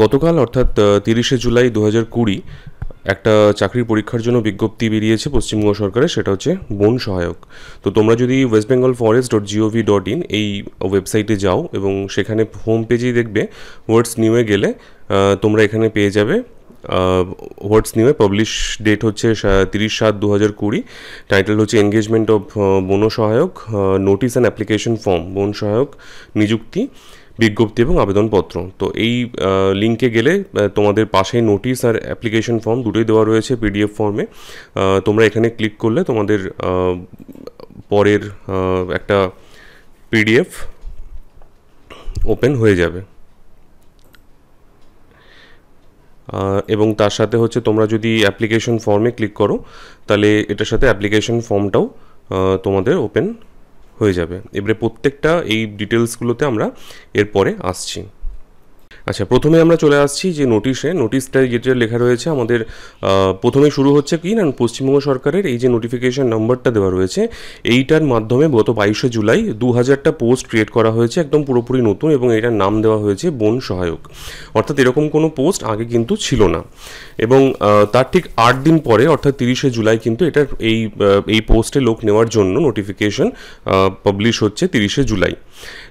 গতকাল অর্থাৎ তিরিশে জুলাই দু হাজার কুড়ি একটা চাকরির পরীক্ষার জন্য বিজ্ঞপ্তি বেরিয়েছে পশ্চিমবঙ্গ সরকারের সেটা হচ্ছে বন সহায়ক তো তোমরা যদি West Bengal forest dot G O V dot in এই ওয়েবসাইটে যাও এবং সেখানে হোম পেজেই দেখবে ওয়ার্ডস নিউয়ে গেলে তোমরা এখানে পেয়ে যাবে হোয়াটস নিউয়ে পাবলিশ ডেট হচ্ছে তিরিশ সাত দু হাজার কুড়ি টাইটেল হচ্ছে এনগেজমেন্ট অফ বন সহায়ক নোটিস অ্যান্ড অ্যাপ্লিকেশন ফর্ম বন সহায়ক নিযুক্তি বিজ্ঞপ্তি এবং আবেদনপত্র তো এই লিঙ্কে গেলে তোমাদের পাশে নোটিশ আর অ্যাপ্লিকেশন ফর্ম দুটোই দেওয়া রয়েছে পিডিএফ ফর্মে তোমরা এখানে ক্লিক করলে তোমাদের পরের একটা পিডিএফ ওপেন হয়ে যাবে এবং তার সাথে হচ্ছে তোমরা যদি অ্যাপ্লিকেশন ফর্মে ক্লিক করো তাহলে এটার সাথে অ্যাপ্লিকেশন ফর্মটাও তোমাদের ওপেন হয়ে যাবে এবারে প্রত্যেকটা এই ডিটেলসগুলোতে আমরা এরপরে আসছি আচ্ছা প্রথমে আমরা চলে আসছি যে নোটিশে নোটিশটা যেটা লেখা রয়েছে আমাদের প্রথমে শুরু হচ্ছে কি না পশ্চিমবঙ্গ সরকারের এই যে নোটিফিকেশন নম্বরটা দেওয়া রয়েছে এইটার মাধ্যমে গত বাইশে জুলাই দু হাজারটা পোস্ট ক্রিয়েট করা হয়েছে একদম পুরোপুরি নতুন এবং এটার নাম দেওয়া হয়েছে বন সহায়ক অর্থাৎ এরকম কোনো পোস্ট আগে কিন্তু ছিল না এবং তার ঠিক আট দিন পরে অর্থাৎ তিরিশে জুলাই কিন্তু এটা এই এই পোস্টে লোক নেওয়ার জন্য নোটিফিকেশন পাবলিশ হচ্ছে তিরিশে জুলাই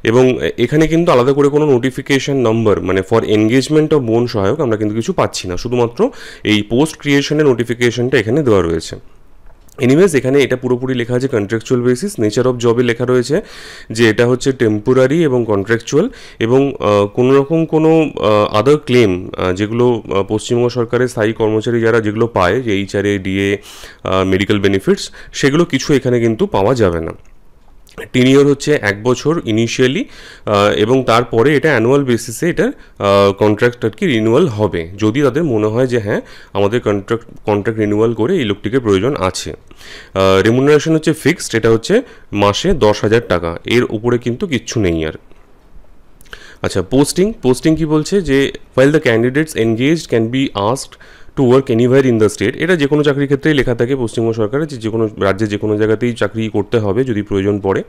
এবং এখানে কিন্তু আলাদা করে কোনো নোটিফিকেশন নম্বর মানে ফর এনগেজমেন্ট অফ বোন সহায়ক আমরা কিন্তু কিছু পাচ্ছি না শুধুমাত্র এই পোস্ট ক্রিয়েশনের নোটিফিকেশনটা এখানে দেওয়া রয়েছে এনিওয়েজ এখানে এটা পুরোপুরি লেখা আছে কন্ট্রাকচুয়াল বেসিস নেচার অফ জবে লেখা রয়েছে যে এটা হচ্ছে টেম্পোরারি এবং কন্ট্রাকচুয়াল এবং কোনো রকম কোনো আদার ক্লেম যেগুলো পশ্চিমবঙ্গ সরকারের স্থায়ী কর্মচারী যারা যেগুলো পায় যে এইচআরএ ডিএ মেডিকেল বেনিফিটস সেগুলো কিছু এখানে কিন্তু পাওয়া যাবে না টেনিওর হচ্ছে এক বছর ইনিশিয়ালি এবং তারপরে এটা অ্যানুয়াল বেসিসে এটার কন্ট্রাক্ট আর কি রিনিউয়াল হবে যদি তাদের মনে হয় যে হ্যাঁ আমাদের কন্ট্রাক্ট কন্ট্রাক্ট রিনিউয়াল করে এই লোকটিকে প্রয়োজন আছে রেমুনারেশন হচ্ছে ফিক্সড এটা হচ্ছে মাসে দশ হাজার টাকা এর উপরে কিন্তু কিচ্ছু নেই আর আচ্ছা পোস্টিং পোস্টিং কি বলছে যে well the candidates engaged can be asked to work anywhere in the state এটা যে কোনো চাকরির ক্ষেত্রেই লেখা থাকে পশ্চিমবঙ্গ সরকারের যে কোনো রাজ্যে যে কোনো জায়গাতেই চাকরি করতে হবে যদি প্রয়োজন পড়ে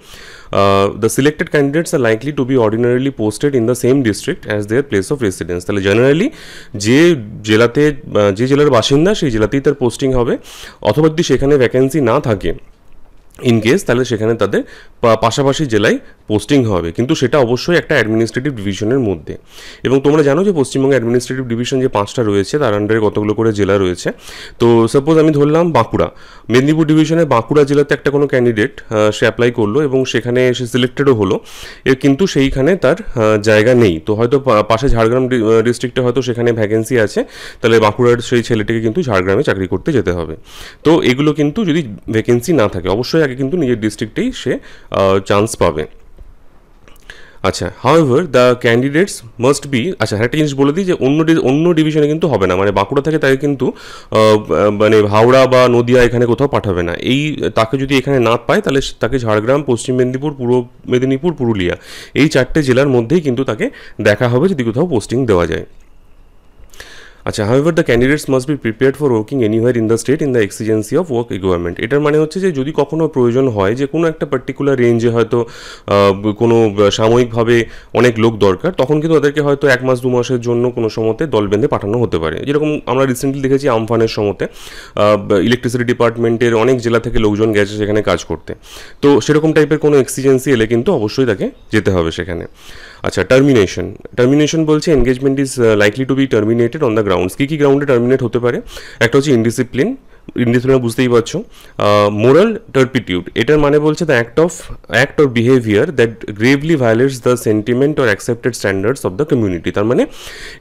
the selected candidates are likely to be ordinarily posted in the same district as their place of residence তাহলে জেনারেলি যে জেলাতে যে জেলার বাসিন্দা সেই জেলাতেই তার পোস্টিং হবে অথবা যদি সেখানে ভ্যাকেন্সি না থাকে ইন কেস তাহলে সেখানে তাদের পাশাপাশি জেলায় পোস্টিং হবে কিন্তু সেটা অবশ্যই একটা অ্যাডমিনিস্ট্রেটিভ ডিভিশনের মধ্যে এবং তোমরা জানো যে পশ্চিমবঙ্গে অ্যাডমিনিস্ট্রেটিভ ডিভিশন যে পাঁচটা রয়েছে তার আন্ডারে কতগুলো করে জেলা রয়েছে তো সাপোজ আমি ধরলাম বাঁকুড়া মেদিনীপুর ডিভিশনে বাঁকুড়া জেলাতে একটা কোনো ক্যান্ডিডেট সে অ্যাপ্লাই করলো এবং সেখানে সে সিলেক্টেডও হলো এর কিন্তু সেইখানে তার জায়গা নেই তো হয়তো পাশে ঝাড়গ্রাম ডিস্ট্রিক্টে হয়তো সেখানে ভ্যাকেন্সি আছে তাহলে বাঁকুড়ার সেই ছেলেটিকে কিন্তু ঝাড়গ্রামে চাকরি করতে যেতে হবে তো এগুলো কিন্তু যদি ভ্যাকেন্সি না থাকে অবশ্যই আগে কিন্তু নিজের ডিস্ট্রিক্টেই সে চান্স পাবে আচ্ছা however the candidates must be আচ্ছা একটা জিনিস বলে দিই যে অন্য অন্য ডিভিশনে কিন্তু হবে না মানে বাঁকুড়া থেকে তাকে কিন্তু মানে হাওড়া বা নদিয়া এখানে কোথাও পাঠাবে না এই তাকে যদি এখানে না পায় তাহলে তাকে ঝাড়গ্রাম পশ্চিম মেদিনীপুর পূর্ব মেদিনীপুর পুরুলিয়া এই চারটে জেলার মধ্যেই কিন্তু তাকে দেখা হবে যদি কোথাও পোস্টিং দেওয়া যায় আচ্ছা however the candidates must be prepare for working anywhere in the state in the exigency of work requirement এটার মানে হচ্ছে যে যদি কখনো প্রয়োজন হয় যে কোনো একটা পার্টিকুলার রেঞ্জে হয়তো কোনো সাময়িকভাবে অনেক লোক দরকার তখন কিন্তু তাদেরকে হয়তো এক মাস দু মাসের জন্য কোনো সময়তে দল বেঁধে পাঠানো হতে পারে যেরকম আমরা রিসেন্টলি দেখেছি আমফানের সময়তে ইলেকট্রিসিটি ডিপার্টমেন্টের অনেক জেলা থেকে লোকজন গেছে সেখানে কাজ করতে তো সেরকম টাইপের কোনো এক্সিজেন্সি এলে কিন্তু অবশ্যই তাকে যেতে হবে সেখানে আচ্ছা টার্মিনেশন টার্মিনেশন বলছে engagement is likely to be terminated on the grounds কী কী গ্রাউন্ডে টার্মিনেট হতে পারে একটা হচ্ছে ইনডিসিপ্লিন ইন্ডিয়া বুঝতেই পারছো মোরাল টার্পিটিউড এটার মানে বলছে the act of act or behaviour that gravely violates the sentiment or accepted standards of the community তার মানে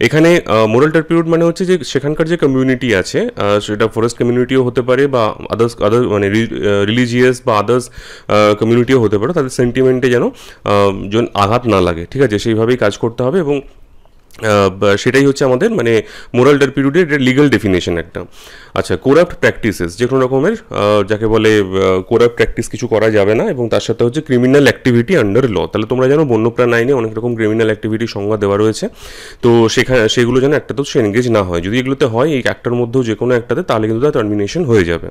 এখানে মোরাল টার্পিটিউড মানে হচ্ছে যে সেখানকার যে কমিউনিটি আছে সেটা ফরেস্ট কমিউনিটিও হতে পারে বা আদার্স আদার মানে রিলিজিয়াস বা আদার্স কমিউনিটিও হতে পারে তাদের সেন্টিমেন্টে যেন আঘাত না লাগে ঠিক আছে সেইভাবেই কাজ করতে হবে এবং সেটাই হচ্ছে আমাদের মানে মোরাল ডার পিরিয়ডের এটা লিগাল ডেফিনেশন একটা আচ্ছা কোরাপ্ট প্র্যাকটিসেস যে কোনো রকমের যাকে বলে কোরাপ্ট প্র্যাকটিস কিছু করা যাবে না এবং তার সাথে হচ্ছে ক্রিমিনাল অ্যাক্টিভিটি আন্ডার ল তাহলে তোমরা জানো বন্যপ্রাণ আইনে অনেক রকম ক্রিমিনাল অ্যাক্টিভিটির সংজ্ঞা দেওয়া রয়েছে তো সেখানে সেগুলো যেন একটা তো সে এনগেজ না হয় যদি এগুলোতে হয় এই একটার মধ্যেও যে কোনো একটাতে তাহলে কিন্তু তার টার্মিনেশন হয়ে যাবে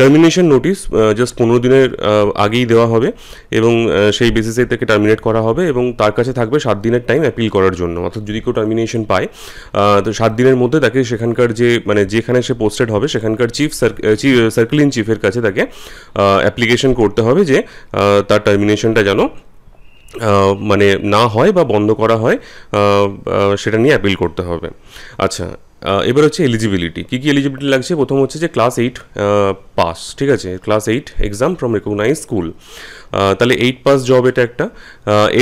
টার্মিনেশন নোটিস জাস্ট পনেরো দিনের আগেই দেওয়া হবে এবং সেই বেসিসে তাকে টার্মিনেট করা হবে এবং তার কাছে থাকবে সাত দিনের টাইম অ্যাপিল করার জন্য অর্থাৎ যদি টার্মিনেশন পায় তো সাত দিনের মধ্যে তাকে সেখানকার যে মানে যেখানে সে পোস্টেড হবে সেখানকার চিফ সার্কেল ইন চিফের কাছে তাকে অ্যাপ্লিকেশন করতে হবে যে তার টার্মিনেশনটা যেন মানে না হয় বা বন্ধ করা হয় সেটা নিয়ে অ্যাপিল করতে হবে আচ্ছা এবার হচ্ছে এলিজিবিলিটি কী কী এলিজিবিলিটি লাগছে প্রথম হচ্ছে যে ক্লাস এইট পাস ঠিক আছে class eight exam from recognise school তাহলে এইট পাস জব এটা একটা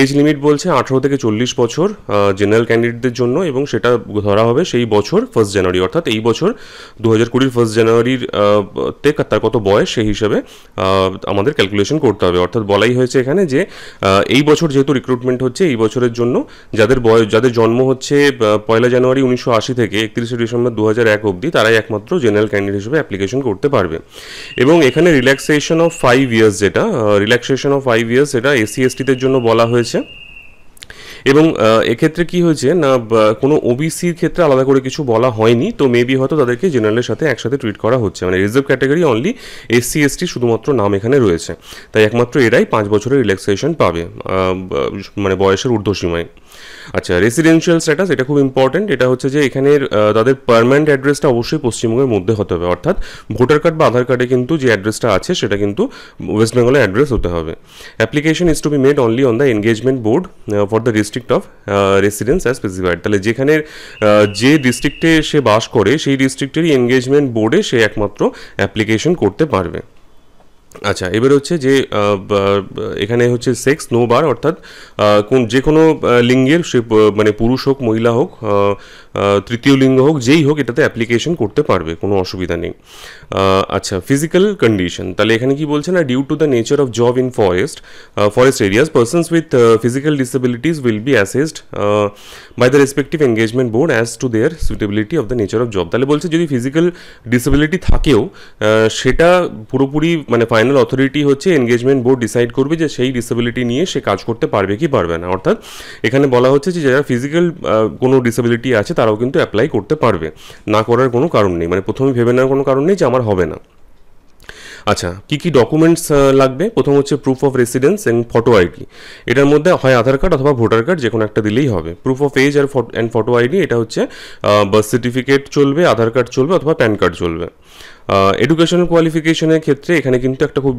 এজ লিমিট বলছে আঠেরো থেকে চল্লিশ বছর জেনারেল ক্যান্ডিডেটদের জন্য এবং সেটা ধরা হবে সেই বছর ফার্স্ট জানুয়ারি অর্থাৎ এই বছর দু হাজার কুড়ির ফার্স্ট জানুয়ারির তে তার কত বয়স সেই হিসাবে আমাদের ক্যালকুলেশন করতে হবে অর্থাৎ বলাই হয়েছে এখানে যে এই বছর যেহেতু রিক্রুটমেন্ট হচ্ছে এই বছরের জন্য যাদের বয়স যাদের জন্ম হচ্ছে পয়লা জানুয়ারি উনিশশো আশি থেকে একত্রিশে ডিসেম্বর দু হাজার এক অবধি তারাই একমাত্র জেনারেল ক্যান্ডিডেট হিসেবে অ্যাপ্লিকেশন করতে পারবে এবং এখানে রিল্যাক্সেশন অফ ফাইভ ইয়ার্স যেটা relaxation duration of five years এটা এসসি এসটিদের জন্য বলা হয়েছে এবং এক্ষেত্রে কি হয়েছে না কোনো ওবিসির ক্ষেত্রে আলাদা করে কিছু বলা হয়নি তো মেবি হয়তো তাদেরকে জেনারেলের সাথে একসাথে ট্রিট করা হচ্ছে মানে reserve category only SC ST শুধুমাত্র নাম এখানে রয়েছে তাই একমাত্র এরাই পাঁচ বছরের রিল্যাক্সেশন পাবে মানে বয়সের ঊর্ধ্বসীমায় আচ্ছা রেসিডেন্সিয়াল স্ট্যাটাস এটা খুব ইম্পর্টেন্ট এটা হচ্ছে যে এখানের তাদের পারমানেন্ট অ্যাড্রেসটা অবশ্যই পশ্চিমবঙ্গের মধ্যে হতে হবে অর্থাৎ ভোটার কার্ড বা আধার কার্ডে কিন্তু যে অ্যাড্রেসটা আছে সেটা কিন্তু ওয়েস্ট বেঙ্গলের অ্যাড্রেস হতে হবে application is to be made only on the engagement board for the district of residence as specified তাহলে যেখানে যে ডিস্ট্রিক্টে সে বাস করে সেই ডিস্ট্রিক্টেরই এনগেজমেন্ট বোর্ডে সে একমাত্র অ্যাপ্লিকেশন করতে পারবে আচ্ছা এবার হচ্ছে যে এখানে হচ্ছে সেক্স নো বার অর্থাৎ কোন যে কোনো লিঙ্গের সে মানে পুরুষ হোক মহিলা হোক তৃতীয় লিঙ্গ হোক যেই হোক এটাতে অ্যাপ্লিকেশন করতে পারবে কোনো অসুবিধা নেই আচ্ছা ফিজিক্যাল কন্ডিশন তাহলে এখানে কি বলছে না due to the nature of job in forest forest areas persons with physical disabilities will be assessed by the respective engagement board as to their suitability of the nature of job তাহলে বলছে যদি physical disability থাকেও সেটা পুরোপুরি মানে final authority হচ্ছে engagement board decide করবে যে সেই ডিসেবিলিটি নিয়ে সে কাজ করতে পারবে কি পারবে না অর্থাৎ এখানে বলা হচ্ছে যে যারা ফিজিক্যাল কোনো ডিসেবিলিটি আছে তারাও কিন্তু অ্যাপ্লাই করতে পারবে না করার কোনো কারণ নেই মানে প্রথমে ভেবে নেওয়ার কোনো কারণ নেই যে আমার হবে না আচ্ছা কি কি ডকুমেন্টস লাগবে প্রথম হচ্ছে proof of residence and photo ID এটার মধ্যে হয় আধার কার্ড অথবা ভোটার কার্ড যে কোনো একটা দিলেই হবে প্রুফ অফ এজ আর অ্যান্ড ফটো আইডি এটা হচ্ছে বার্থ সার্টিফিকেট চলবে আধার কার্ড চলবে অথবা প্যান কার্ড চলবে এডুকেশনাল কোয়ালিফিকেশনের ক্ষেত্রে এখানে কিন্তু একটা খুব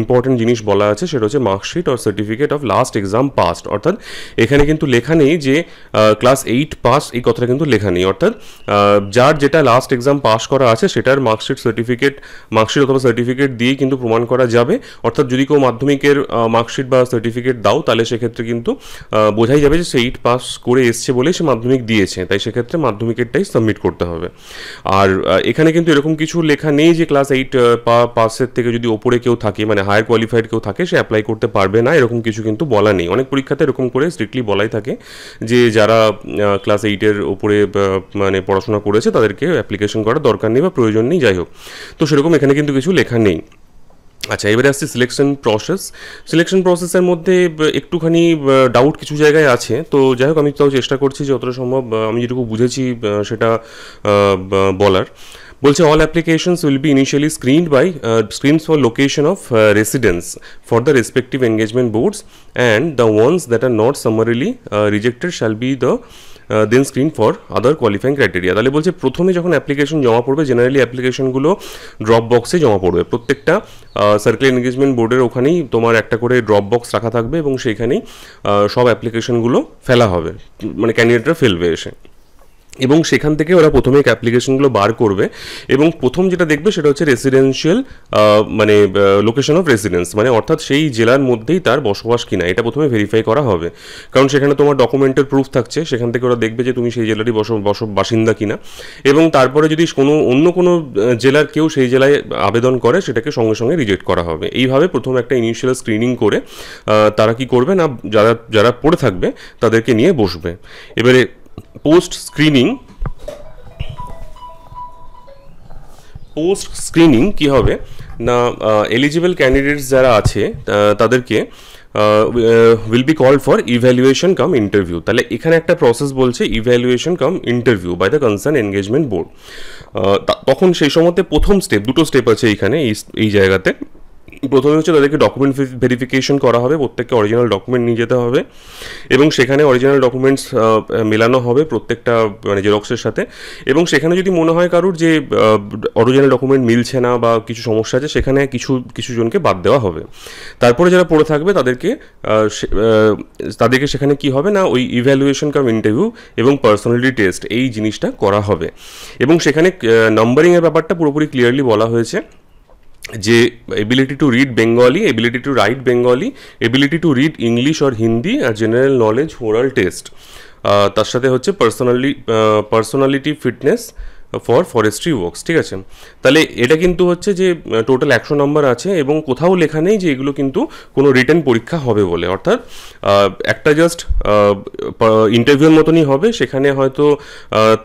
ইম্পর্টেন্ট জিনিস বলা আছে সেটা হচ্ছে marksheet or certificate of last exam past অর্থাৎ এখানে কিন্তু লেখা নেই যে ক্লাস এইট পাস এই কথাটা কিন্তু লেখা নেই অর্থাৎ যার যেটা লাস্ট এক্সাম পাস করা আছে সেটার মার্কশিট সার্টিফিকেট মার্কশিট অথবা সার্টিফিকেট দিয়েই কিন্তু প্রমাণ করা যাবে অর্থাৎ যদি কেউ মাধ্যমিকের মার্কশিট বা সার্টিফিকেট দাও তাহলে সেক্ষেত্রে কিন্তু বোঝাই যাবে যে সে এইট পাস করে এসছে বলে সে মাধ্যমিক দিয়েছে তাই সেক্ষেত্রে মাধ্যমিকেরটাই সাবমিট করতে হবে আর এখানে কিন্তু এরকম কিছু লেখা লেখা নেই যে ক্লাস এইট পাসের থেকে যদি ওপরে কেউ থাকে মানে হায়ার কোয়ালিফাইড কেউ থাকে সে অ্যাপ্লাই করতে পারবে না এরকম কিছু কিন্তু বলা নেই অনেক পরীক্ষাতে এরকম করে স্ট্রিক্টলি বলাই থাকে যে যারা ক্লাস এইটের ওপরে মানে পড়াশোনা করেছে তাদেরকে অ্যাপ্লিকেশন করার দরকার নেই বা প্রয়োজন নেই যাই হোক তো সেরকম এখানে কিন্তু কিছু লেখা নেই আচ্ছা এবারে আসছে সিলেকশন প্রসেস সিলেকশন প্রসেসের মধ্যে একটুখানি ডাউট কিছু জায়গায় আছে তো যাই হোক আমি তাও চেষ্টা করছি যে অতটা সম্ভব আমি যেটুকু বুঝেছি সেটা বলার বলছে all applications will be initially screened by screens for location of residence for the respective engagement boards and the ones that are not summarily rejected shall be the then screen for other qualifying criteria তাহলে বলছে প্রথমে যখন application জমা পড়বে generally অ্যাপ্লিকেশনগুলো drop বক্সে জমা পড়বে প্রত্যেকটা সার্কেল এনগেজমেন্ট বোর্ডের ওখানেই তোমার একটা করে ড্রপ বক্স রাখা থাকবে এবং সেইখানেই সব অ্যাপ্লিকেশনগুলো ফেলা হবে মানে ক্যান্ডিডেটরা ফেলবে এসে এবং সেখান থেকে ওরা প্রথমে অ্যাপ্লিকেশনগুলো বার করবে এবং প্রথম যেটা দেখবে সেটা হচ্ছে রেসিডেন্সিয়াল মানে লোকেশন অফ রেসিডেন্স মানে অর্থাৎ সেই জেলার মধ্যেই তার বসবাস কিনা এটা প্রথমে ভেরিফাই করা হবে কারণ সেখানে তোমার ডকুমেন্টের প্রুফ থাকছে সেখান থেকে ওরা দেখবে যে তুমি সেই জেলারই বস বস বাসিন্দা কিনা এবং তারপরে যদি কোনো অন্য কোনো জেলার কেউ সেই জেলায় আবেদন করে সেটাকে সঙ্গে সঙ্গে রিজেক্ট করা হবে এইভাবে প্রথম একটা ইনিশিয়াল স্ক্রিনিং করে তারা কি করবে না যারা যারা পড়ে থাকবে তাদেরকে নিয়ে বসবে এবারে post screening পোস্ট স্ক্রিনিং কি হবে না এলিজিবল ক্যান্ডিডেটস যারা আছে তাদেরকে will be call for evaluation cum interview তাহলে এখানে একটা প্রসেস বলছে evaluation cum interview by the concern engagement board তখন সেই সময়তে প্রথম স্টেপ দুটো স্টেপ আছে এইখানে এই জায়গাতে প্রথমে হচ্ছে তাদেরকে ডকুমেন্ট ভেরিফিকেশন করা হবে প্রত্যেককে অরিজিনাল ডকুমেন্ট নিয়ে যেতে হবে এবং সেখানে অরিজিনাল ডকুমেন্টস মেলানো হবে প্রত্যেকটা মানে জেরক্সের সাথে এবং সেখানে যদি মনে হয় কারুর যে অরিজিনাল ডকুমেন্ট মিলছে না বা কিছু সমস্যা আছে সেখানে কিছু কিছু জনকে বাদ দেওয়া হবে তারপরে যারা পড়ে থাকবে তাদেরকে তাদেরকে সেখানে কি হবে না ওই ইভ্যালুয়েশন কাম ইন্টারভিউ এবং পার্সোনালিটি টেস্ট এই জিনিসটা করা হবে এবং সেখানে নাম্বারিংয়ের ব্যাপারটা পুরোপুরি ক্লিয়ারলি বলা হয়েছে যে ability to read Bengali ability to write Bengali ability to read English or Hindi আর জেনারেল নলেজ ওরাল টেস্ট তার সাথে হচ্ছে personally personality fitness for forestry works ঠিক আছে তাহলে এটা কিন্তু হচ্ছে যে টোটাল একশো নম্বর আছে এবং কোথাও লেখা নেই যে এগুলো কিন্তু কোনো রিটার্ন পরীক্ষা হবে বলে অর্থাৎ একটা জাস্ট ইন্টারভিউর মতনই হবে সেখানে হয়তো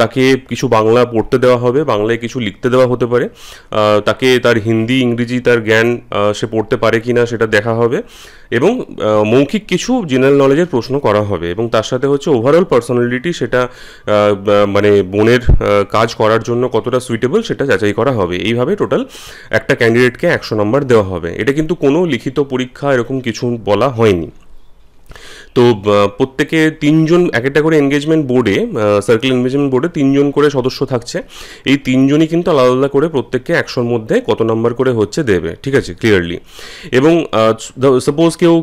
তাকে কিছু বাংলা পড়তে দেওয়া হবে বাংলায় কিছু লিখতে দেওয়া হতে পারে তাকে তার হিন্দি ইংরেজি তার জ্ঞান সে পড়তে পারে কি না সেটা দেখা হবে এবং মৌখিক কিছু জেনারেল নলেজের প্রশ্ন করা হবে এবং তার সাথে হচ্ছে ওভারঅল পার্সোনালিটি সেটা মানে বোনের কাজ করার জন্য কতটা সুইটেবল সেটা যাচাই করা হবে এইভাবে টোটাল একটা ক্যান্ডিডেটকে একশো নম্বর দেওয়া হবে এটা কিন্তু কোনো লিখিত পরীক্ষা এরকম কিছু বলা হয়নি তো প্রত্যেকে তিনজন এক একটা করে এনগেজমেন্ট বোর্ডে সার্কেল এনগেজমেন্ট বোর্ডে তিনজন করে সদস্য থাকছে এই তিনজনই কিন্তু আলাদা আলাদা করে প্রত্যেককে একশোর মধ্যে কত নম্বর করে হচ্ছে দেবে ঠিক আছে ক্লিয়ারলি এবং সাপোজ কেউ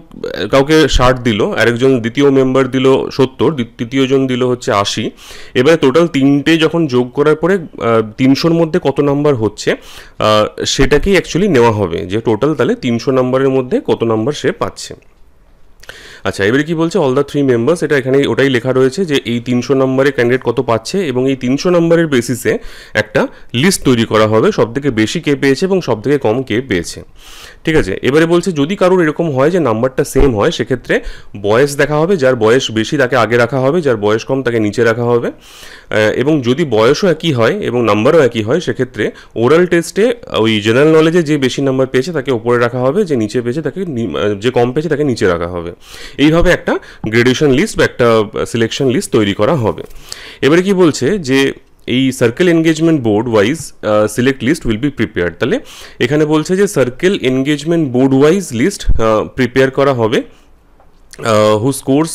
কাউকে ষাট দিল আরেকজন দ্বিতীয় মেম্বার দিল সত্তর তৃতীয়জন দিল হচ্ছে আশি এবারে টোটাল তিনটে যখন যোগ করার পরে তিনশোর মধ্যে কত নাম্বার হচ্ছে সেটাকেই অ্যাকচুয়ালি নেওয়া হবে যে টোটাল তাহলে তিনশো নাম্বারের মধ্যে কত নাম্বার সে পাচ্ছে আচ্ছা এবারে কি বলছে অল দ্য থ্রি মেম্বার্স এটা এখানে ওটাই লেখা রয়েছে যে এই তিনশো নম্বরের ক্যান্ডিডেট কত পাচ্ছে এবং এই তিনশো নম্বরের বেসিসে একটা লিস্ট তৈরি করা হবে সব থেকে বেশি কে পেয়েছে এবং সব থেকে কম কে পেয়েছে ঠিক আছে এবারে বলছে যদি কারোর এরকম হয় যে নাম্বারটা সেম হয় সেক্ষেত্রে বয়স দেখা হবে যার বয়স বেশি তাকে আগে রাখা হবে যার বয়স কম তাকে নিচে রাখা হবে এবং যদি বয়সও একই হয় এবং নাম্বারও একই হয় সেক্ষেত্রে ওরাল টেস্টে ওই জেনারেল নলেজে যে বেশি নাম্বার পেয়েছে তাকে ওপরে রাখা হবে যে নিচে পেয়েছে তাকে যে কম পেয়েছে তাকে নিচে রাখা হবে এইভাবে একটা গ্রেডুয়েশন লিস্ট বা একটা সিলেকশন লিস্ট তৈরি করা হবে এবারে কি বলছে যে এই circle engagement board wise select list will be prepare তাহলে এখানে বলছে যে circle engagement board wise list prepare করা হবে who scores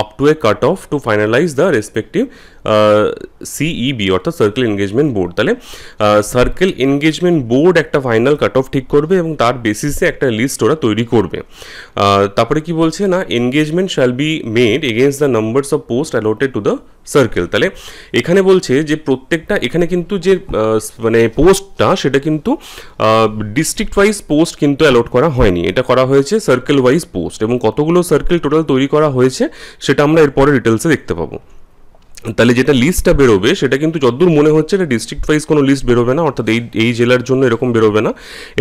up to a cut off to finalise the respective CEB e অর্থাৎ সার্কেল এনগেজমেন্ট বোর্ড তাহলে circle engagement board একটা final cut off ঠিক করবে এবং তার বেসিসে একটা লিস্ট ওরা তৈরি করবে তারপরে কি বলছে না engagement shall be made against the numbers of post allotted to the circle তাহলে এখানে বলছে যে প্রত্যেকটা এখানে কিন্তু যে মানে পোস্টটা সেটা কিন্তু ডিস্ট্রিক্ট ওয়াইজ পোস্ট কিন্তু অ্যালোট করা হয়নি এটা করা হয়েছে সার্কেল ওয়াইজ পোস্ট এবং কতগুলো সার্কেল টোটাল তৈরি করা হয়েছে সেটা আমরা এরপরে ডিটেলসে দেখতে পাবো তাহলে যেটা লিস্টটা বেরোবে সেটা কিন্তু যদ্দূর মনে হচ্ছে এটা ডিস্ট্রিক্ট ওয়াইজ কোনো লিস্ট বেরোবে না অর্থাৎ এই এই জেলার জন্য এরকম বেরোবে না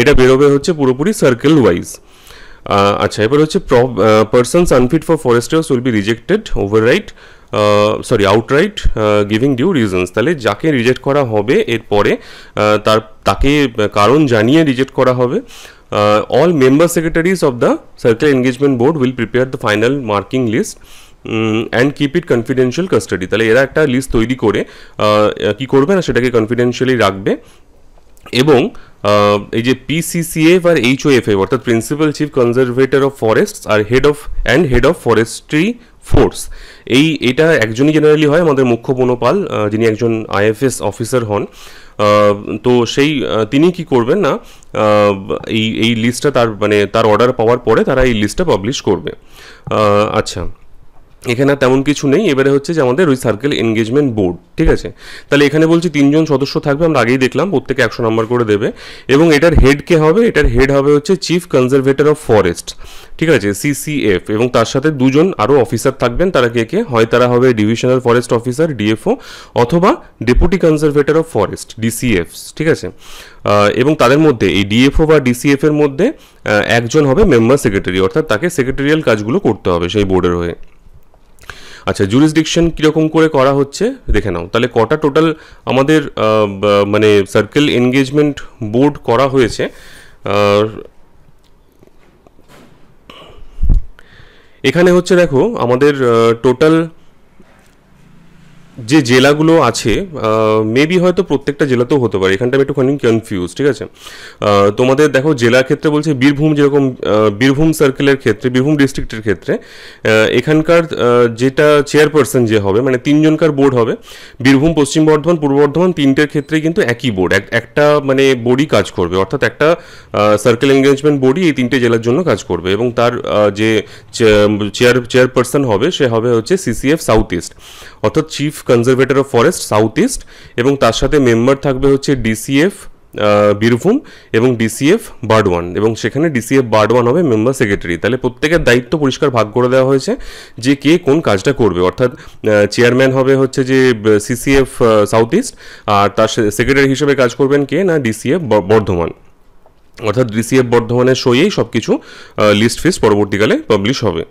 এটা বেরোবে হচ্ছে পুরোপুরি সার্কেল ওয়াইজ আচ্ছা এবার হচ্ছে persons unfit for foresters will be rejected overwrite sorry outright giving due reasons তাহলে যাকে রিজেক্ট করা হবে এরপরে তার তাকে কারণ জানিয়ে রিজেক্ট করা হবে all member secretaries of the circle engagement board will prepare the final marking list and keep it confidential custody তাহলে এরা একটা লিস্ট তৈরি করে কি করবে না সেটাকে কনফিডেন্সিয়ালি রাখবে এবং এই যে পিসিসিএফ আর এইচওএফএ অর্থাৎ principal chief conservator of forests আর head of and head of forestry force এই এটা একজনই জেনারেলি হয় আমাদের মুখ্য বনপাল যিনি একজন আইএফএস অফিসার হন তো সেই তিনি কি করবেন না এই এই লিস্টটা তার মানে তার অর্ডার পাওয়ার পরে তারা এই লিস্টটা পাবলিশ করবে আচ্ছা এখানে তেমন কিছু নেই এবারে হচ্ছে যে আমাদের ওই সার্কেল এনগেজমেন্ট বোর্ড ঠিক আছে তাহলে এখানে বলছি তিনজন সদস্য থাকবে আমরা আগেই দেখলাম প্রত্যেকে একশো নাম্বার করে দেবে এবং এটার হেড কে হবে এটার হেড হবে হচ্ছে চিফ কনজারভেটর অফ ফরেস্ট ঠিক আছে সিসিএফ এবং তার সাথে দুজন আরও অফিসার থাকবেন তারা কে কে হয় তারা হবে ডিভিশনাল ফরেস্ট অফিসার ডিএফও অথবা deputy conservator of forest DCF ঠিক আছে এবং তাদের মধ্যে এই ডিএফও বা ডিসিএফ এর মধ্যে একজন হবে মেম্বার সেক্রেটারি অর্থাৎ তাকে সেক্রেটারিয়াল কাজগুলো করতে হবে সেই বোর্ডের হয়ে আচ্ছা জুরিসডিকশন কীরকম করে করা হচ্ছে দেখে নাও তাহলে কটা টোটাল আমাদের মানে সার্কেল এনগেজমেন্ট বোর্ড করা হয়েছে এখানে হচ্ছে দেখো আমাদের টোটাল যে জেলাগুলো আছে মেবি হয়তো প্রত্যেকটা জেলাতেও হতে পারে এখানটা আমি একটুখানি কনফিউজ ঠিক আছে তোমাদের দেখো জেলার ক্ষেত্রে বলছে বীরভূম যেরকম বীরভূম সার্কেলের ক্ষেত্রে বীরভূম ডিস্ট্রিক্টের ক্ষেত্রে এখানকার যেটা চেয়ারপারসন যে হবে মানে তিনজনকার বোর্ড হবে বীরভূম পশ্চিম বর্ধমান পূর্ব বর্ধমান তিনটের ক্ষেত্রে কিন্তু একই বোর্ড একটা মানে বোর্ডই কাজ করবে অর্থাৎ একটা সার্কেল এনগেজমেন্ট বোর্ডই এই তিনটে জেলার জন্য কাজ করবে এবং তার যে চেয়ার চেয়ারপারসন হবে সে হবে হচ্ছে সিসিএফ সাউথ ইস্ট অর্থাৎ chief conservator of forest south east এবং তার সাথে মেম্বার থাকবে হচ্ছে ডিসিএফ বীরভূম এবং ডিসিএফ বার্ডওয়ান এবং সেখানে ডিসিএফ বার্ডওয়ান হবে মেম্বার সেক্রেটারি তাহলে প্রত্যেকের দায়িত্ব পরিষ্কার ভাগ করে দেওয়া হয়েছে যে কে কোন কাজটা করবে অর্থাৎ চেয়ারম্যান হবে হচ্ছে যে সিসিএফ সাউথ ইস্ট আর তার সেক্রেটারি হিসেবে কাজ করবেন কে না ডিসিএফ বর্ধমান অর্থাৎ ডিসিএফ বর্ধমানের সইয়েই সব কিছু লিস্ট ফিস পরবর্তীকালে পাবলিশ হবে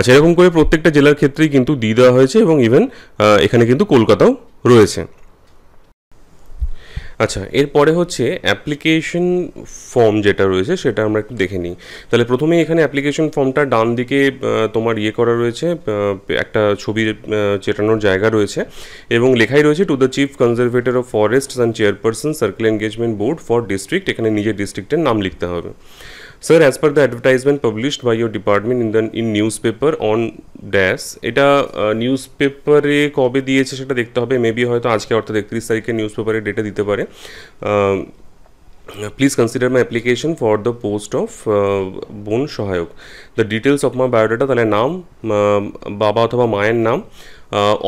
আচ্ছা এরকম করে প্রত্যেকটা জেলার ক্ষেত্রেই কিন্তু দিয়ে দেওয়া হয়েছে এবং ইভেন এখানে কিন্তু কলকাতাও রয়েছে আচ্ছা এরপরে হচ্ছে অ্যাপ্লিকেশন ফর্ম যেটা রয়েছে সেটা আমরা একটু দেখে নিই তাহলে প্রথমে এখানে অ্যাপ্লিকেশন ফর্মটা ডান দিকে তোমার ইয়ে করা রয়েছে একটা ছবি চেটানোর জায়গা রয়েছে এবং লেখাই রয়েছে to the chief conservator of forests and chairperson circle engagement board for district এখানে নিজের ডিস্ট্রিক্টের নাম লিখতে হবে sir as per the advertisement published by your department in the in news paper on dash এটা নিউজ পেপারে কবে দিয়েছে সেটা দেখতে হবে মেবি হয়তো আজকে অর্থাৎ একত্রিশ তারিখে নিউজ পেপারে ডেটা দিতে পারে please consider my application for the post of বোন সহায়ক the details of my biodata তাহলে নাম বাবা অথবা মায়ের নাম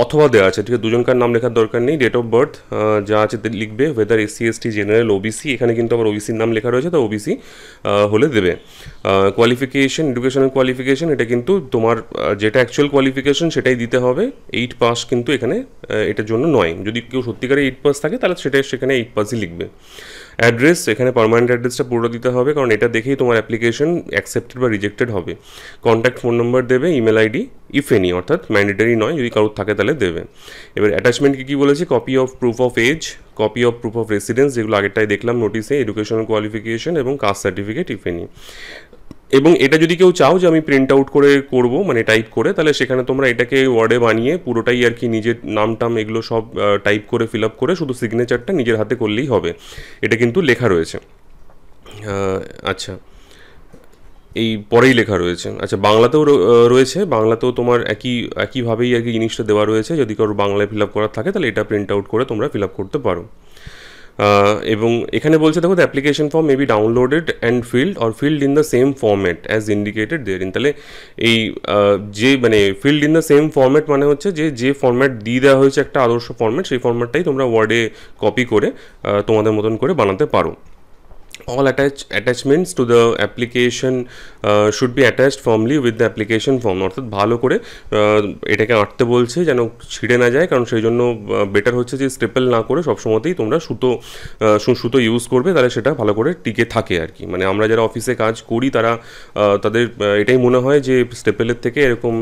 অথবা দেওয়া আছে ঠিক আছে দুজনকার নাম লেখার দরকার নেই ডেট অফ বার্থ যা আছে লিখবে whether SC ST general OBC এখানে কিন্তু আবার ওবিসির নাম লেখা রয়েছে তো ওবিসি হলে দেবে কোয়ালিফিকেশন এডুকেশনাল কোয়ালিফিকেশন এটা কিন্তু তোমার যেটা অ্যাকচুয়াল কোয়ালিফিকেশন সেটাই দিতে হবে এইট পাস কিন্তু এখানে এটার জন্য নয় যদি কেউ সত্যিকারে এইট পাস থাকে তাহলে সেটা সেখানে এইট পাসই লিখবে অ্যাড্রেস এখানে পারমানেন্ট অ্যাড্রেসটা পুরো দিতে হবে কারণ এটা দেখেই তোমার অ্যাপ্লিকেশন অ্যাকসেপ্টেড বা রিজেক্টেড হবে কন্ট্যাক্ট ফোন নম্বর দেবে ইমেল আইডি ইফ এনি অর্থাৎ ম্যান্ডেটারি নয় যদি কারোর থাকে তাহলে দেবে এবার অ্যাটাচমেন্টকে কী বলেছে copy of proof of age copy of proof of residence যেগুলো আগেরটাই দেখলাম নোটিসে এডুকেশনাল কোয়ালিফিকেশন এবং কাস্ট সার্টিফিকেট ইফ এনি এবং এটা যদি কেউ চাও যে আমি প্রিন্ট আউট করে করব মানে টাইপ করে তাহলে সেখানে তোমরা এটাকে ওয়ার্ডে বানিয়ে পুরোটাই আর কি নিজের নাম টাম এগুলো সব টাইপ করে ফিল আপ করে শুধু সিগনেচারটা নিজের হাতে করলেই হবে এটা কিন্তু লেখা রয়েছে আচ্ছা এই পরেই লেখা রয়েছে আচ্ছা বাংলাতেও রয়েছে বাংলাতেও তোমার একই একইভাবেই আর কি জিনিসটা দেওয়া রয়েছে যদি কারোর বাংলায় ফিল আপ করার থাকে তাহলে এটা প্রিন্ট আউট করে তোমরা ফিল আপ করতে পারো এবং এখানে বলছে দেখো application form maybe downloaded and filled or filled in the same format as indicated there in তাহলে এই যে মানে filled in the same format মানে হচ্ছে যে যে ফর্ম্যাট দিয়ে দেওয়া হয়েছে একটা আদর্শ ফর্ম্যাট সেই ফর্ম্যাটটাই তোমরা ওয়ার্ডে কপি করে তোমাদের মতন করে বানাতে পারো all attach attachments to the application should be attached formally with the application form অর্থাৎ ভালো করে এটাকে আঁটতে বলছে যেন ছিঁড়ে না যায় কারণ সেই জন্য বেটার হচ্ছে যে স্টেপেল না করে সবসময়তেই তোমরা সুতো সুতো ইউজ করবে তাহলে সেটা ভালো করে টিকে থাকে আর কি মানে আমরা যারা অফিসে কাজ করি তারা তাদের এটাই মনে হয় যে স্টেপেলের থেকে এরকম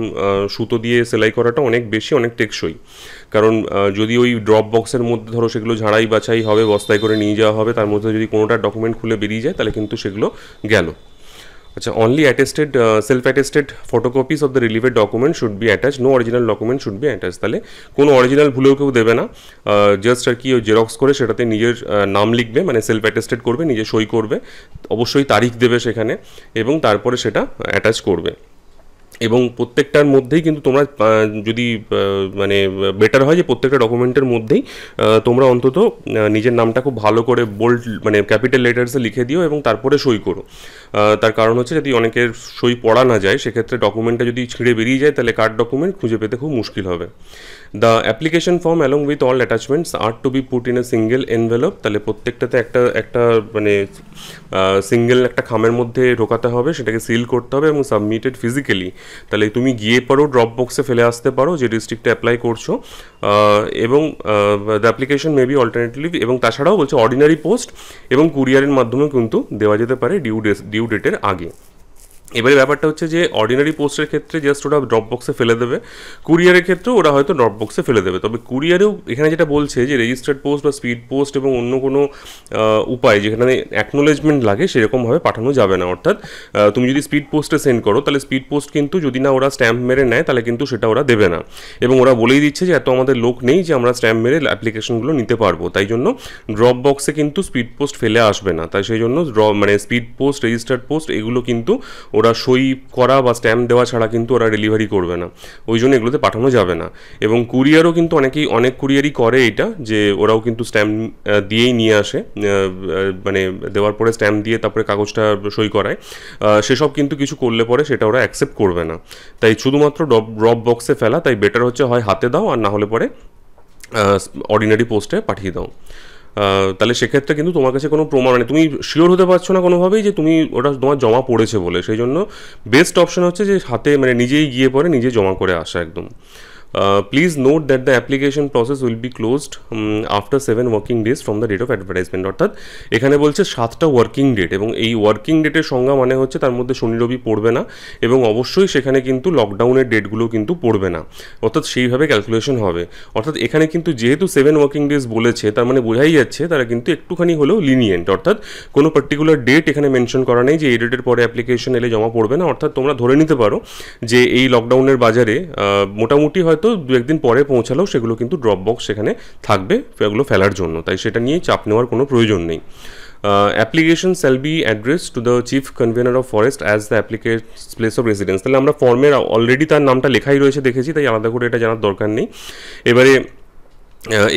সুতো দিয়ে সেলাই করাটা অনেক বেশি অনেক টেকসই কারণ যদি ওই ড্রপ বক্সের মধ্যে ধরো সেগুলো ঝাড়াই বাছাই হবে বস্তায় করে নিয়ে যাওয়া হবে তার মধ্যে যদি কোনোটা ডকুমেন্ট খুলে বেরিয়ে যায় তাহলে কিন্তু সেগুলো গেল আচ্ছা only attested self attested photocopies of the relieved document should be attach no original document should be attach তাহলে কোনো অরিজিনাল ভুলেও কেউ দেবে না জাস্ট আর কি ওই জেরক্স করে সেটাতে নিজের নাম লিখবে মানে সেলফ অ্যাটেস্টেড করবে নিজে সই করবে অবশ্যই তারিখ দেবে সেখানে এবং তারপরে সেটা অ্যাটাচ করবে এবং প্রত্যেকটার মধ্যেই কিন্তু তোমরা যদি মানে বেটার হয় যে প্রত্যেকটা ডকুমেন্টের মধ্যেই তোমরা অন্তত নিজের নামটা খুব ভালো করে বোল্ড মানে ক্যাপিটাল লেটার্সে লিখে দিও এবং তারপরে সই করো তার কারণ হচ্ছে যদি অনেকের সই পড়া না যায় সেক্ষেত্রে ডকুমেন্টটা যদি ছিঁড়ে বেরিয়ে যায় তাহলে কার্ড ডকুমেন্ট খুঁজে পেতে খুব মুশকিল হবে the application form along with all attachments are to be put in a single envelope তাহলে প্রত্যেকটাতে একটা একটা মানে সিঙ্গেল একটা খামের মধ্যে ঢোকাতে হবে সেটাকে সিল করতে হবে এবং সাবমিটেড ফিজিক্যালি তাহলে তুমি গিয়ে পারো ড্রপ বক্সে ফেলে আসতে পারো যে ডিস্ট্রিক্টে অ্যাপ্লাই করছো এবং দ্য অ্যাপ্লিকেশন মেবি অল্টারনেটিভ এবং তাছাড়াও বলছে অর্ডিনারি পোস্ট এবং কুরিয়ারের মাধ্যমে কিন্তু দেওয়া যেতে পারে ডিউ ডিউ ডেটের আগে এবারে ব্যাপারটা হচ্ছে যে অর্ডিনারি পোস্টের ক্ষেত্রে জাস্ট ওরা ড্রপ বক্সে ফেলে দেবে কুরিয়ারের ক্ষেত্রেও ওরা হয়তো ড্রপ বক্সে ফেলে দেবে তবে কুরিয়ারেও এখানে যেটা বলছে যে রেজিস্টার্ড পোস্ট বা স্পিড পোস্ট এবং অন্য কোনো উপায় যেখানে অ্যাকনোলেজমেন্ট লাগে সেরকমভাবে পাঠানো যাবে না অর্থাৎ তুমি যদি স্পিড পোস্টে সেন্ড করো তাহলে স্পিড পোস্ট কিন্তু যদি না ওরা স্ট্যাম্প মেরে নেয় তাহলে কিন্তু সেটা ওরা দেবে না এবং ওরা বলেই দিচ্ছে যে এত আমাদের লোক নেই যে আমরা স্ট্যাম্প মেরে অ্যাপ্লিকেশনগুলো নিতে পারবো তাই জন্য ড্রপ বক্সে কিন্তু স্পিড পোস্ট ফেলে আসবে না তাই সেই জন্য ড্র মানে স্পিড পোস্ট রেজিস্টার্ড পোস্ট এগুলো কিন্তু ওরা সই করা বা স্ট্যাম্প দেওয়া ছাড়া কিন্তু ওরা ডেলিভারি করবে না ওই জন্য এগুলোতে পাঠানো যাবে না এবং কুরিয়ারও কিন্তু অনেকেই অনেক কুরিয়ারই করে এটা যে ওরাও কিন্তু স্ট্যাম্প দিয়েই নিয়ে আসে মানে দেওয়ার পরে স্ট্যাম্প দিয়ে তারপরে কাগজটা সই করায় সেসব কিন্তু কিছু করলে পরে সেটা ওরা অ্যাকসেপ্ট করবে না তাই শুধুমাত্র ড্রপ বক্সে ফেলা তাই বেটার হচ্ছে হয় হাতে দাও আর না হলে পরে অর্ডিনারি পোস্টে পাঠিয়ে দাও তাহলে সেক্ষেত্রে কিন্তু তোমার কাছে কোনো প্রমাণ নেই তুমি শিওর হতে পারছো না কোনোভাবেই যে তুমি ওটা তোমার জমা পড়েছে বলে সেই জন্য বেস্ট অপশন হচ্ছে যে হাতে মানে নিজেই গিয়ে পরে নিজে জমা করে আসা একদম Uh, please note that the application process will be closed um, after 7 working days from the date of advertisement অর্থাৎ এখানে বলছে সাতটা ওয়ার্কিং ডেট এবং এই ওয়ার্কিং ডেটের সংজ্ঞা মানে হচ্ছে তার মধ্যে শনি রবি পড়বে না এবং অবশ্যই সেখানে কিন্তু লকডাউনের ডেটগুলো কিন্তু পড়বে না অর্থাৎ সেইভাবে ক্যালকুলেশন হবে অর্থাৎ এখানে কিন্তু যেহেতু সেভেন ওয়ার্কিং ডেজ বলেছে তার মানে বোঝাই যাচ্ছে তারা কিন্তু একটুখানি হলেও লিনিয়েন্ট অর্থাৎ কোনো পার্টিকুলার ডেট এখানে মেনশন করা নেই যে এই ডেটের পরে অ্যাপ্লিকেশন এলে জমা পড়বে না অর্থাৎ তোমরা ধরে নিতে পারো যে এই লকডাউনের বাজারে মোটামুটি হয় হয়তো দু একদিন পরে পৌঁছালেও সেগুলো কিন্তু ড্রপ বক্স সেখানে থাকবে এগুলো ফেলার জন্য তাই সেটা নিয়ে চাপ নেওয়ার কোনো প্রয়োজন নেই application shall be address to the chief convener of forest as the applicant's place of residence তাহলে আমরা ফর্মের অলরেডি তার নামটা লেখাই রয়েছে দেখেছি তাই আলাদা করে এটা জানার দরকার নেই এবারে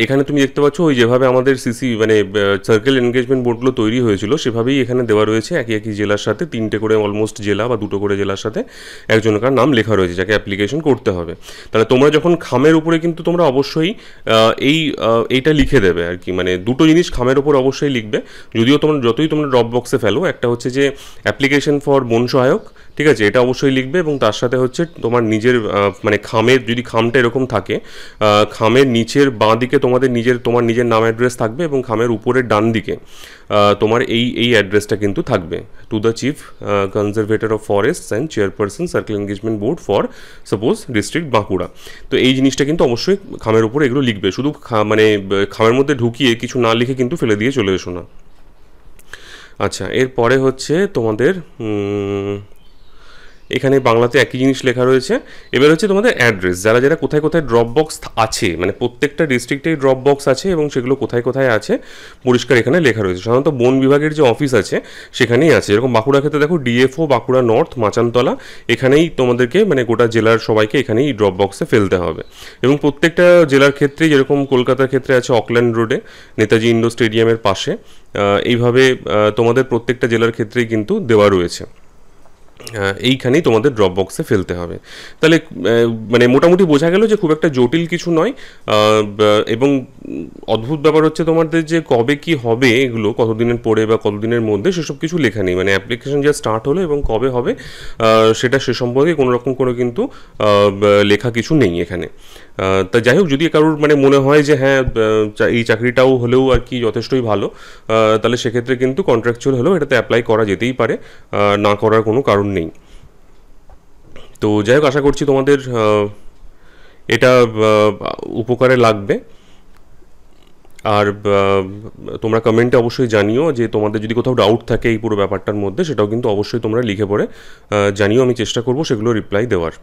এখানে তুমি দেখতে পাচ্ছ ওই যেভাবে আমাদের সিসি মানে সার্কেল এনগেজমেন্ট বোর্ডগুলো তৈরি হয়েছিল সেভাবেই এখানে দেওয়া রয়েছে একই একই জেলার সাথে তিনটে করে অলমোস্ট জেলা বা দুটো করে জেলার সাথে একজনকার নাম লেখা রয়েছে যাকে অ্যাপ্লিকেশন করতে হবে তাহলে তোমরা যখন খামের উপরে কিন্তু তোমরা অবশ্যই এই এইটা লিখে দেবে আর কি মানে দুটো জিনিস খামের উপর অবশ্যই লিখবে যদিও তোমরা যতই তোমরা ড্রপ বক্সে ফেলো একটা হচ্ছে যে অ্যাপ্লিকেশন ফর বন সহায়ক ঠিক আছে এটা অবশ্যই লিখবে এবং তার সাথে হচ্ছে তোমার নিজের মানে খামের যদি খামটা এরকম থাকে খামের নিচের বাঁ দিকে তোমাদের নিজের তোমার নিজের নাম অ্যাড্রেস থাকবে এবং খামের উপরের ডান দিকে তোমার এই এই অ্যাড্রেসটা কিন্তু থাকবে to the chief conservator of forest and chairperson circle engagement board for suppose district Bankura তো এই জিনিসটা কিন্তু অবশ্যই খামের উপরে এগুলো লিখবে শুধু মানে খামের মধ্যে ঢুকিয়ে কিছু না লিখে কিন্তু ফেলে দিয়ে চলে এসো না আচ্ছা এরপরে হচ্ছে তোমাদের এখানে বাংলাতে একই জিনিস লেখা রয়েছে এবার হচ্ছে তোমাদের অ্যাড্রেস যারা যারা কোথায় কোথায় ড্রপ বক্স আছে মানে প্রত্যেকটা ডিস্ট্রিক্টেই ড্রপ বক্স আছে এবং সেগুলো কোথায় কোথায় আছে পরিষ্কার এখানে লেখা রয়েছে সাধারণত বন বিভাগের যে অফিস আছে সেখানেই আছে এরকম বাঁকুড়া ক্ষেত্রে দেখো ডিএফও বাঁকুড়া নর্থ মাচানতলা এখানেই তোমাদেরকে মানে গোটা জেলার সবাইকে এখানেই ড্রপ বক্সে ফেলতে হবে এবং প্রত্যেকটা জেলার ক্ষেত্রে যেরকম কলকাতার ক্ষেত্রে আছে অকল্যান্ড রোডে নেতাজি ইন্ডো স্টেডিয়ামের পাশে এইভাবে তোমাদের প্রত্যেকটা জেলার ক্ষেত্রেই কিন্তু দেওয়া রয়েছে এইখানেই তোমাদের ড্রপ বক্সে ফেলতে হবে তাহলে মানে মোটামুটি বোঝা গেল যে খুব একটা জটিল কিছু নয় এবং অদ্ভুত ব্যাপার হচ্ছে তোমাদের যে কবে কি হবে এগুলো কতদিনের পরে বা কতদিনের মধ্যে সেসব কিছু লেখা নেই মানে অ্যাপ্লিকেশন যা স্টার্ট হলো এবং কবে হবে সেটা সে সম্পর্কে কোনো রকম কোনো কিন্তু লেখা কিছু নেই এখানে তা যাই হোক যদি কারোর মানে মনে হয় যে হ্যাঁ এই চাকরিটাও হলেও আর কি যথেষ্টই ভালো তাহলে সেক্ষেত্রে কিন্তু কন্ট্রাকচুয়াল হলেও এটাতে অ্যাপ্লাই করা যেতেই পারে না করার কোনো কারণ নেই তো যাই হোক আশা করছি তোমাদের এটা উপকারে লাগবে আর তোমরা কমেন্টে অবশ্যই জানিও যে তোমাদের যদি কোথাও ডাউট থাকে এই পুরো ব্যাপারটার মধ্যে সেটাও কিন্তু অবশ্যই তোমরা লিখে পড়ে জানিও আমি চেষ্টা করব সেগুলো রিপ্লাই দেওয়ার